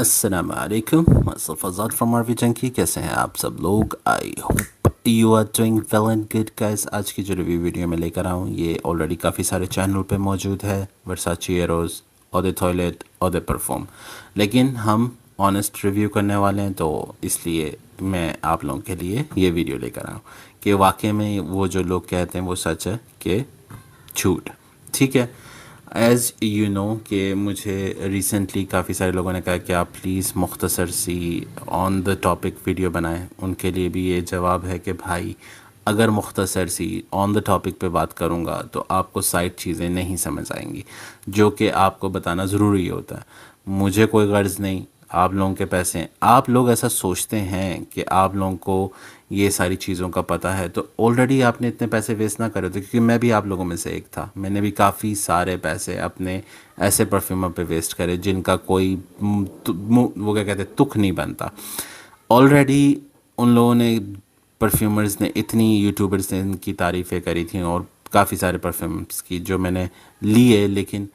असलकम मसल फजाद फ्रॉम आरवी जंकी कैसे हैं आप सब लोग I hope you are doing well and good guys आज की जो रिव्यू वीडियो मैं लेकर आऊँ ये ऑलरेडी काफ़ी सारे चैनल पे मौजूद है वर्साची एरोज और द टॉयलेट और परफॉर्म लेकिन हम ऑनेस्ट रिव्यू करने वाले हैं तो इसलिए मैं आप लोगों के लिए ये वीडियो लेकर आऊँ कि वाकई में वो जो लोग कहते हैं वो सच है कि झूठ ठीक है एज़ यू नो कि मुझे रिसेंटली काफ़ी सारे लोगों ने कहा कि आप प्लीज़ मुख्तसर सी ऑन द टॉपिक वीडियो बनाएं उनके लिए भी ये जवाब है कि भाई अगर मुख्तसर सी ऑन द टॉपिक पे बात करूँगा तो आपको साइड चीज़ें नहीं समझ आएंगी जो कि आपको बताना ज़रूरी होता है मुझे कोई गर्ज़ नहीं आप लोगों के पैसे आप लोग ऐसा सोचते हैं कि आप लोगों को ये सारी चीज़ों का पता है तो ऑलरेडी आपने इतने पैसे वेस्ट ना करे थे क्योंकि मैं भी आप लोगों में से एक था मैंने भी काफ़ी सारे पैसे अपने ऐसे परफ्यूमर पे वेस्ट करे जिनका कोई वो क्या कहते हैं तुख नहीं बनता ऑलरेडी उन लोगों ने परफ्यूमर्स ने इतनी यूट्यूबर्स ने इनकी तारीफ़ें करी थी और काफ़ी सारे परफ्यूम्स की जो मैंने लिए लेकिन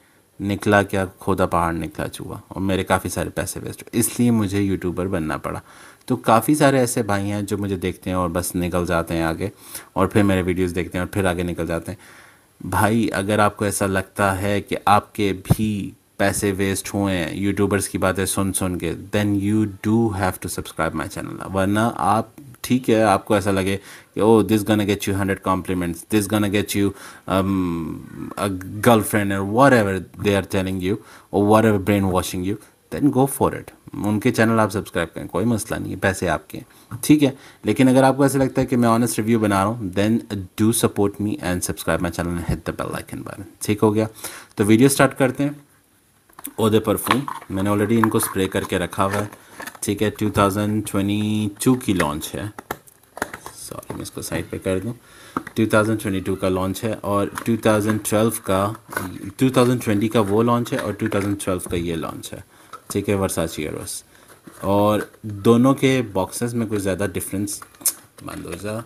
निकला क्या खोदा पहाड़ निकला चूहा और मेरे काफ़ी सारे पैसे वेस्ट इसलिए मुझे यूट्यूबर बनना पड़ा तो काफ़ी सारे ऐसे भाई हैं जो मुझे देखते हैं और बस निकल जाते हैं आगे और फिर मेरे वीडियोस देखते हैं और फिर आगे निकल जाते हैं भाई अगर आपको ऐसा लगता है कि आपके भी पैसे वेस्ट हुए हैं यूट्यूबर्स की बातें सुन सुन के then you do have to subscribe my channel वरना आप ठीक है आपको ऐसा लगे कि oh this gonna get you hundred compliments this gonna get you girlfriend and whatever they are telling you और whatever brainwashing you then go for it उनके चैनल आप सब्सक्राइब करें कोई मसला नहीं है पैसे आपके ठीक है लेकिन अगर आपको ऐसा लगता है कि मैं ऑनेस्ट रिव्यू बना रहा हूँ then do support me and subscribe my channel hit the bell icon बार ठीक हो गया तो वीडियो स्टार्ट करते हैं ओदे परफ्यूम मैंने ऑलरेडी इनको स्प्रे करके रखा हुआ है ठीक है 2022 की लॉन्च है सॉरी मैं इसको साइड पे कर दूँ 2022 का लॉन्च है और 2012 का 2020 का वो लॉन्च है और 2012 का ये लॉन्च है ठीक है वर्साची एयरबस और दोनों के बॉक्सेस में कुछ ज़्यादा डिफरेंस मंदोजा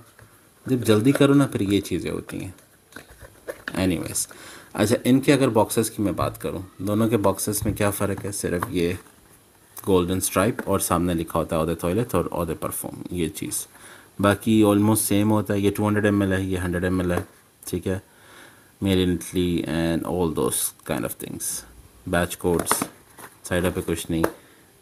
जब जल्दी करो ना फिर ये चीज़ें होती हैं एनी अच्छा इनके अगर बॉक्सेस की मैं बात करूँ दोनों के बॉक्सेस में क्या फ़र्क है सिर्फ ये गोल्डन स्ट्राइप और सामने लिखा होता है ओदे टॉयलेट और अहदे परफॉर्म ये चीज़ बाकी ऑलमोस्ट सेम होता है ये टू हंड्रेड एम एल है ये हंड्रेड एम एल है ठीक है मेरी Italy and all those kind of things batch codes साइडों पे कुछ नहीं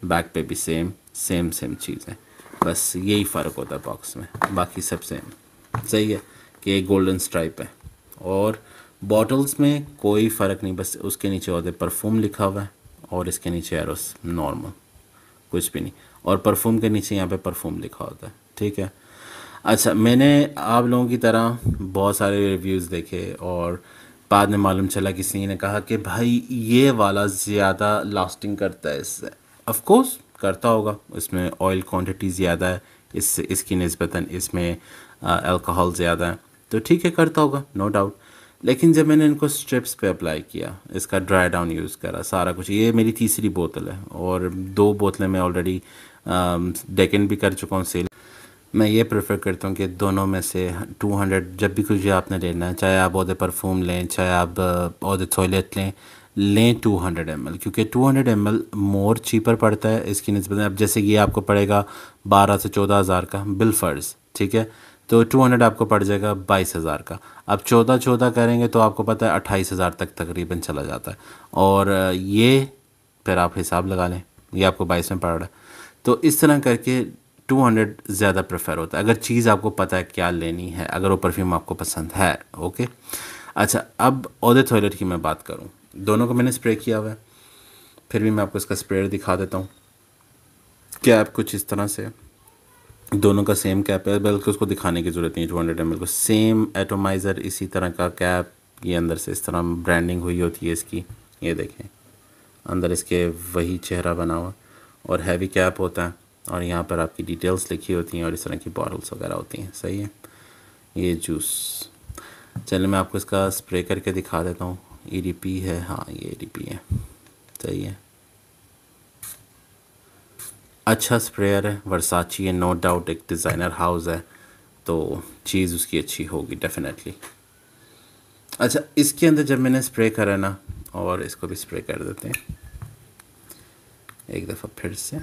बैक पे भी सेम सेम सेम चीज़ है बस यही फ़र्क होता है बॉक्स में बाकी सब सेम सही है कि एक गोल्डन स्ट्राइप है और बॉटल्स में कोई फ़र्क नहीं बस उसके नीचे होते परफ्यूम लिखा हुआ है और इसके नीचे एरोस नॉर्मल कुछ भी नहीं और परफ्यूम के नीचे यहाँ पे परफ्यूम लिखा होता है ठीक है अच्छा मैंने आप लोगों की तरह बहुत सारे रिव्यूज़ देखे और बाद में मालूम चला किसी ने कहा कि भाई ये वाला ज़्यादा लास्टिंग करता है इससे ऑफकोर्स करता होगा इसमें ऑयल क्वांटिटी ज़्यादा है इससे इसकी नस्बता इसमें अल्कोहल ज़्यादा है तो ठीक है करता होगा नो डाउट लेकिन जब मैंने इनको स्ट्रिप्स पे अप्लाई किया इसका ड्राई डाउन यूज़ करा सारा कुछ ये मेरी तीसरी बोतल है और दो बोतलें मैं ऑलरेडी डेकन भी कर चुका हूँ सेल मैं ये प्रेफर करता हूँ कि दोनों में से 200 जब भी कुछ भी आपने लेना है चाहे आप औदे परफ्यूम लें चाहे आप औदे टॉयलेट लें लें 200 हंड्रेड क्योंकि 200 हंड्रेड मोर चीपर पड़ता है इसकी नस्बत अब जैसे कि आपको पड़ेगा बारह से चौदह हज़ार का फर्ज ठीक है तो 200 आपको पड़ जाएगा बाईस हज़ार का अब चौदह चौदह करेंगे तो आपको पता है अट्ठाईस हज़ार तक तकरीबन चला जाता है और ये फिर आप हिसाब लगा लें ये आपको बाईस में पड़ रहा है तो इस तरह करके टू हंड्रेड ज़्यादा प्रेफर होता है अगर चीज़ आपको पता है क्या लेनी है अगर वो परफ्यूम आपको पसंद है ओके अच्छा अब ओदे थॉयलेट की मैं बात करूँ दोनों को मैंने स्प्रे किया हुआ है फिर भी मैं आपको इसका स्प्रेयर दिखा देता हूँ कैप कुछ इस तरह से दोनों का सेम कैप है बल्कि उसको दिखाने की ज़रूरत नहीं है टू हंड्रेड एम को सेम एटोमाइज़र इसी तरह का कैप ये अंदर से इस तरह ब्रांडिंग हुई होती है इसकी ये देखें अंदर इसके वही चेहरा बना हुआ और हैवी कैप होता है और यहाँ पर आपकी डिटेल्स लिखी होती हैं और इस तरह की बॉटल्स वगैरह होती हैं सही है ये जूस चलिए मैं आपको इसका स्प्रे करके दिखा देता हूँ ई e है हाँ ये ई e है सही है अच्छा स्प्रेयर है वर्साची है नो डाउट एक डिज़ाइनर हाउस है तो चीज़ उसकी अच्छी होगी डेफिनेटली अच्छा इसके अंदर जब मैंने स्प्रे करा ना और इसको भी स्प्रे कर देते हैं एक दफ़ा फिर से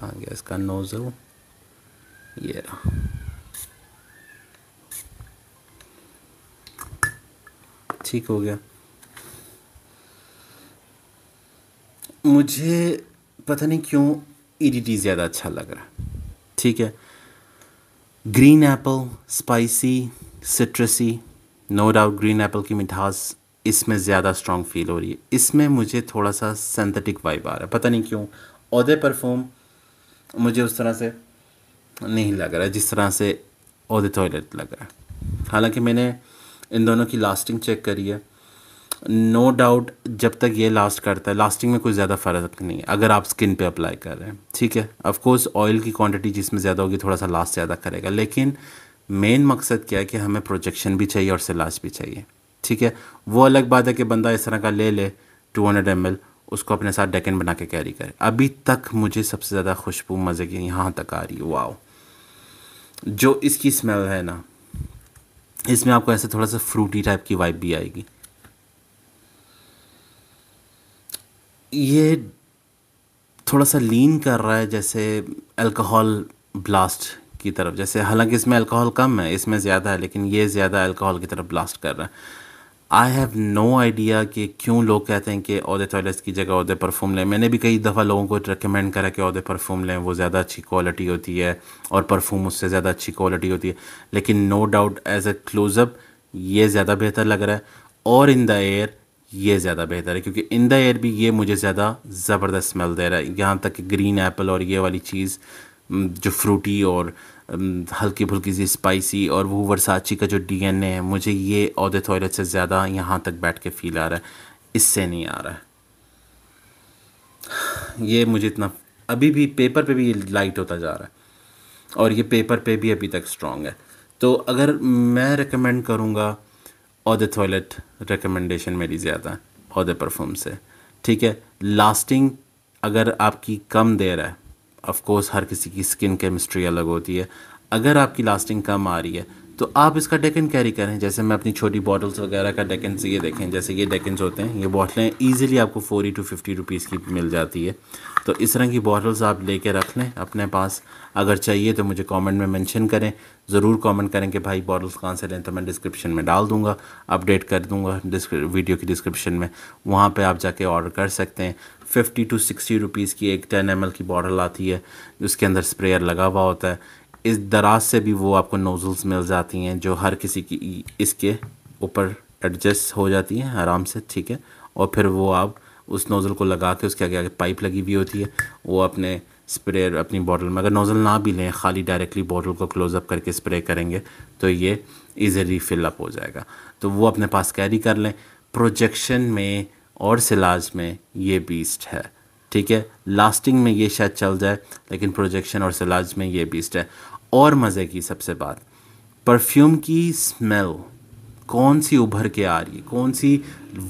कहाँ गया इसका नोज़ल ये रहा ठीक हो गया मुझे पता नहीं क्यों ईडीटी e ज़्यादा अच्छा लग रहा है ठीक है green apple spicy citrusy no doubt green apple की मिठास इसमें ज़्यादा स्ट्रॉन्ग फील हो रही है इसमें मुझे थोड़ा सा सेंथेटिक वाइब आ रहा है पता नहीं क्यों औदे परफ्यूम मुझे उस तरह से नहीं लग रहा जिस तरह से और टॉयलेट लग रहा है हालांकि मैंने इन दोनों की लास्टिंग चेक करी है नो no डाउट जब तक ये लास्ट करता है लास्टिंग में कुछ ज़्यादा फ़र्क नहीं है अगर आप स्किन पे अप्लाई कर रहे हैं ठीक है ऑफकोर्स ऑयल की क्वांटिटी जिसमें ज़्यादा होगी थोड़ा सा लास्ट ज़्यादा करेगा लेकिन मेन मकसद क्या है कि हमें प्रोजेक्शन भी चाहिए और सिलाज भी चाहिए ठीक है वो अलग बात है कि बंदा इस तरह का ले ले टू हंड्रेड एम एल उसको अपने साथ डेकन बना के कैरी करें अभी तक मुझे सबसे ज़्यादा खुशबू मज़े की यहाँ तक आ रही है वाओ जो इसकी स्मेल है ना इसमें आपको ऐसे थोड़ा सा फ्रूटी टाइप की वाइब भी आएगी ये थोड़ा सा लीन कर रहा है जैसे अल्कोहल ब्लास्ट की तरफ जैसे हालांकि इसमें अल्कोहल कम है इसमें ज़्यादा है लेकिन ये ज़्यादा अल्कोहल की तरफ ब्लास्ट कर रहा है आई हैव नो आइडिया कि क्यों लोग कहते हैं कि अहदे टॉयलेट्स की जगह अहदे परफ्यूम लें मैंने भी कई दफ़ा लोगों को रिकमेंड करा कि अहदे परफ्यूम लें वो ज़्यादा अच्छी क्वालिटी होती है और परफ्यूम उससे ज़्यादा अच्छी क्वालिटी होती है लेकिन no doubt as a close up ये ज़्यादा बेहतर लग रहा है और इन द एयर ये ज़्यादा बेहतर है क्योंकि इन द एयर भी ये मुझे ज़्यादा ज़बरदस्त स्मेल दे रहा है यहाँ तक कि ग्रीन एप्पल और ये वाली चीज़ जो फ्रूटी और हल्की फुल्की सी स्पाइसी और वो वर्साची का जो डी एन ए है मुझे ये अहदे टॉयलेट से ज़्यादा यहाँ तक बैठ के फील आ रहा है इससे नहीं आ रहा है ये मुझे इतना अभी भी पेपर पे भी ये लाइट होता जा रहा है और ये पेपर पे भी अभी तक स्ट्रॉन्ग है तो अगर मैं रिकमेंड करूँगा औदे टॉयलेट रिकमेंडेशन मेरी ज़्यादा है औदे परफ्यूम से ठीक है लास्टिंग अगर आपकी कम देर है ऑफ़ कोर्स हर किसी की स्किन केमिस्ट्री अलग होती है अगर आपकी लास्टिंग कम आ रही है तो आप इसका डेकन कैरी करें जैसे मैं अपनी छोटी बॉटल्स वगैरह का डेकन्स ये देखें जैसे ये डेकन्स होते हैं ये बॉटलें ईजिली आपको फोर्टी टू फिफ्टी रुपीज़ की मिल जाती है तो इस तरह की बॉटल्स आप लेके रख लें अपने पास अगर चाहिए तो मुझे कॉमेंट में मैंशन करें ज़रूर कॉमेंट करें कि भाई बॉटल्स कहाँ से लें तो मैं डिस्क्रिप्शन में डाल दूँगा अपडेट कर दूँगा वीडियो की डिस्क्रिप्शन में वहाँ पर आप जाके ऑर्डर कर सकते हैं फिफ्टी टू सिक्सटी रुपीज़ की एक टेन एम की बॉटल आती है जिसके अंदर स्प्रेयर लगा हुआ होता है इस दराज से भी वो आपको नोज़ल्स मिल जाती हैं जो हर किसी की इसके ऊपर एडजस्ट हो जाती हैं आराम से ठीक है और फिर वो आप उस नोज़ल को लगा के उसके आगे आगे पाइप लगी हुई होती है वो अपने स्प्रेयर अपनी बॉटल में अगर नोज़ल ना भी लें खाली डायरेक्टली बॉटल को क्लोज़अप करके स्प्रे करेंगे तो ये ईज़िली फिलअप हो जाएगा तो वो अपने पास कैरी कर लें प्रोजेक्शन में और सिलाज में ये बीस्ट है ठीक है लास्टिंग में ये शायद चल जाए लेकिन प्रोजेक्शन और सिलाज में ये बीस्ट है और मज़े की सबसे बात परफ्यूम की स्मेल कौन सी उभर के आ रही है कौन सी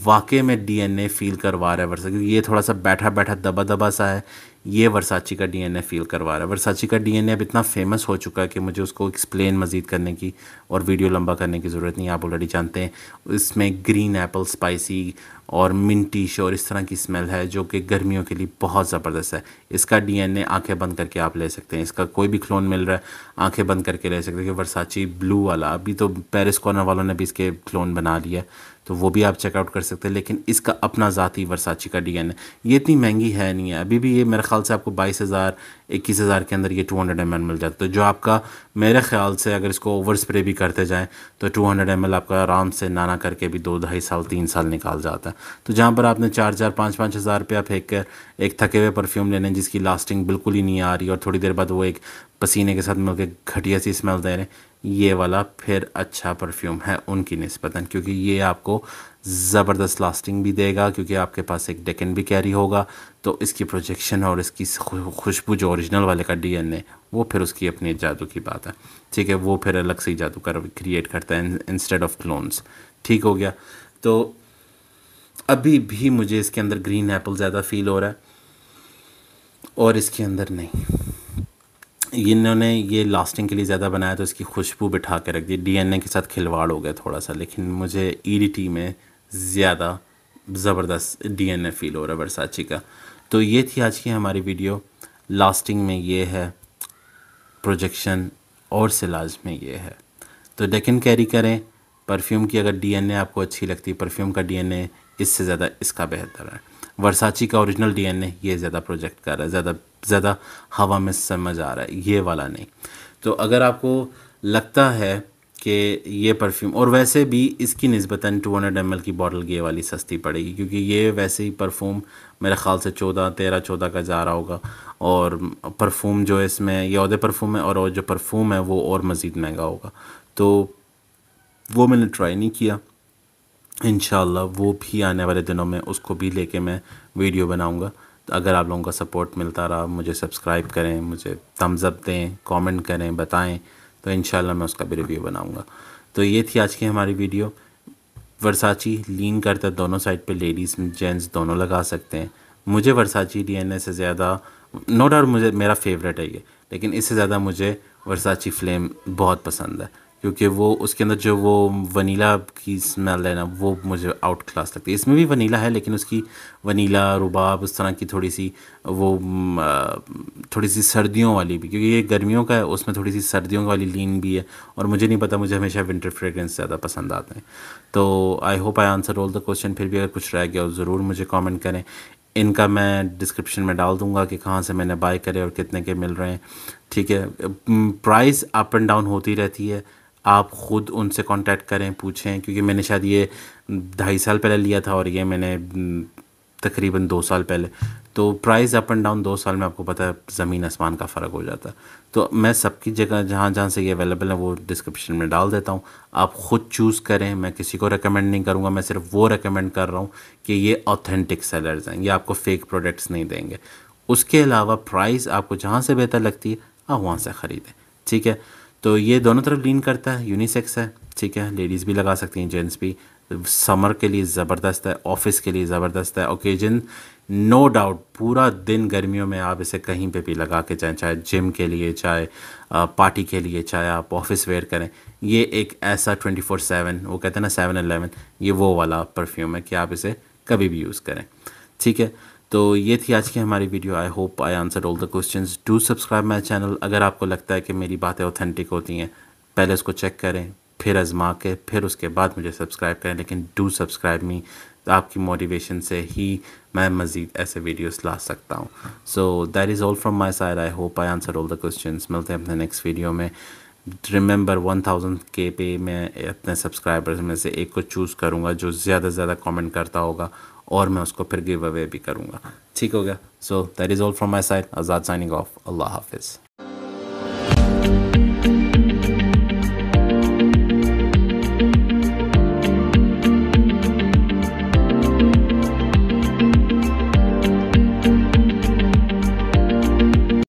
वाकई में डीएनए फील करवा रहा है वर्षा क्योंकि ये थोड़ा सा बैठा बैठा दबा दबा सा है ये वर्साची का डीएनए फील करवा रहा है वर्साची का डीएनए अब इतना फेमस हो चुका है कि मुझे उसको एक्सप्लेन मज़ीद करने की और वीडियो लंबा करने की ज़रूरत नहीं आप ऑलरेडी जानते हैं इसमें ग्रीन एप्पल स्पाइसी और मिनटी शोर इस तरह की स्मेल है जो कि गर्मियों के लिए बहुत ज़बरदस्त है इसका ए आँखें बंद करके आप ले सकते हैं इसका कोई भी क्लोन मिल रहा है आँखें बंद करके ले सकते हैं कि वर्साची ब्लू वाला अभी तो पेरिस कॉर्नर वालों ने भी इसके क्लोन बना लिया तो वो भी आप चेकआउट कर सकते हैं लेकिन इसका अपना ज़ाती वर्साची का डिज़ाइन है ये इतनी महंगी है नहीं है अभी भी ये मेरे ख्याल से आपको बाईस हज़ार इक्कीस हज़ार के अंदर ये टू हंड्रेड एम मिल जाता है तो जो आपका मेरे ख्याल से अगर इसको ओवर स्प्रे भी करते जाएँ तो टू हंड्रेड एम आपका आराम से नाना करके भी दो ढाई साल तीन साल निकाल जाता है तो जहाँ पर आपने चार चार पाँच पाँच हज़ार रुपया फेंक कर एक थके हुए परफ्यूम लेने जिसकी लास्टिंग बिल्कुल ही नहीं आ रही और थोड़ी देर बाद वो एक पसीने के साथ मिलकर घटिया सी स्मेल दे रहे हैं ये वाला फिर अच्छा परफ्यूम है उनकी नस्बता क्योंकि ये आपको ज़बरदस्त लास्टिंग भी देगा क्योंकि आपके पास एक डेकन भी कैरी होगा तो इसकी प्रोजेक्शन और इसकी खुशबू जो ओरिजिनल वाले का डीएनए वो फिर उसकी अपनी जादू की बात है ठीक है वो फिर अलग से ही जादू कर क्रिएट करता है इंस्टेड ऑफ क्लोन्स ठीक हो गया तो अभी भी मुझे इसके अंदर ग्रीन एप्पल ज़्यादा फील हो रहा है और इसके अंदर नहीं इन्होंने ये लास्टिंग के लिए ज़्यादा बनाया तो इसकी खुशबू बिठा के रख दी डीएनए के साथ खिलवाड़ हो गया थोड़ा सा लेकिन मुझे ईडीटी e में ज़्यादा ज़बरदस्त डीएनए फील हो रहा है बरसाची का तो ये थी आज की हमारी वीडियो लास्टिंग में ये है प्रोजेक्शन और सिलाज में ये है तो डेकिन कैरी करें परफ्यूम की अगर डीएनए आपको अच्छी लगती परफ्यूम का डीएनए इससे ज़्यादा इसका बेहतर है वर्साची का ओरिजिनल डीएनए ये ज़्यादा प्रोजेक्ट कर रहा है ज़्यादा ज़्यादा हवा में समझ आ रहा है ये वाला नहीं तो अगर आपको लगता है कि ये परफ्यूम और वैसे भी इसकी नस्बता टू हंड्रेड एम की बॉटल ये वाली सस्ती पड़ेगी क्योंकि ये वैसे ही परफ्यूम मेरे ख़्याल से चौदह तेरह चौदह का जा रहा होगा और परफ्यूम जो इसमें ये अहदे परफ्यूम है और जो परफ्यूम है वो और मज़ीद महंगा होगा तो वो मैंने ट्राई नहीं किया इन वो भी आने वाले दिनों में उसको भी लेके मैं वीडियो बनाऊँगा अगर आप लोगों का सपोर्ट मिलता रहा मुझे सब्सक्राइब करें मुझे थम्सअप दें कमेंट करें बताएं तो इन मैं उसका भी रिव्यू बनाऊँगा तो ये थी आज की हमारी वीडियो वर्साची लीन करता दोनों साइड पे लेडीज़ जेंट्स दोनों लगा सकते हैं मुझे वर्साची डी से ज़्यादा नो डाउट मुझे मेरा फेवरेट है ये लेकिन इससे ज़्यादा मुझे वर्साची फ्लेम बहुत पसंद है क्योंकि वो उसके अंदर जो वो वनीला की स्मेल है ना वो मुझे आउट क्लास लगती है इसमें भी वनीला है लेकिन उसकी वनीला रुबाब उस तरह की थोड़ी सी वो थोड़ी सी सर्दियों वाली भी क्योंकि ये गर्मियों का है उसमें थोड़ी सी सर्दियों वाली लीन भी है और मुझे नहीं पता मुझे हमेशा विंटर फ्रेगरेंस ज़्यादा पसंद आते हैं तो I hope I answer all the question फिर भी अगर कुछ रह गया ज़रूर मुझे कॉमेंट करें इनका मैं डिस्क्रिप्शन में डाल दूंगा कि कहाँ से मैंने बाय करे और कितने के मिल रहे हैं ठीक है प्राइस अप एंड डाउन होती रहती है आप ख़ुद उनसे कांटेक्ट करें पूछें क्योंकि मैंने शायद ये ढाई साल पहले लिया था और ये मैंने हम्म, तकरीबन दो साल पहले तो प्राइस अप एंड डाउन दो साल में आपको पता है ज़मीन आसमान का फ़र्क हो जाता है तो मैं सबकी जगह जहाँ जहाँ से ये अवेलेबल है वो डिस्क्रिप्शन में डाल देता हूँ आप ख़ुद चूज़ करें मैं किसी को रेकमेंड नहीं करूँगा मैं सिर्फ वो रेकमेंड कर रहा हूँ कि ये ऑथेंटिक सेलर्स हैं ये आपको फ़ेक प्रोडक्ट्स नहीं देंगे उसके अलावा प्राइस आपको जहाँ से बेहतर लगती है आप वहाँ से ख़रीदें ठीक है तो ये दोनों तरफ लीन करता है यूनिसेक्स है ठीक है लेडीज़ भी लगा सकती हैं जेंट्स भी समर के लिए ज़बरदस्त है ऑफिस के लिए ज़बरदस्त है ओकेजन नो डाउट पूरा दिन गर्मियों में आप इसे कहीं पे भी लगा के जाएँ चाहे जिम के लिए चाहे पार्टी के लिए चाहे आप ऑफिस वेयर करें ये एक ऐसा ट्वेंटी फोर सेवन वो कहते हैं ना सेवन एलेवन ये वो वाला परफ्यूम है कि आप इसे कभी भी यूज़ करें ठीक है तो ये थी आज की हमारी video I hope I answer all the question do subscribe my channel अगर आपको लगता है कि मेरी बातें ऑथेंटिक होती हैं पहले उसको चेक करें फिर आजमा के फिर उसके बाद मुझे सब्सक्राइब करें लेकिन डू सब्सक्राइब मी तो आपकी मोटिवेशन से ही मैं मज़ीद ऐसे वीडियोस ला सकता हूँ so that is all from my side I hope I answer all the question मिलते हैं अपने नेक्स्ट वीडियो में रिमेंबर वन थाउजेंड के पे मैं अपने सब्सक्राइबर्स में से एक को चूज़ करूँगा जो ज़्यादा से ज़्यादा कॉमेंट करता होगा और मैं उसको फिर गिव अवे भी करूँगा ठीक हो गया so that is all from my side Azad signing off अल्लाह हाफिज़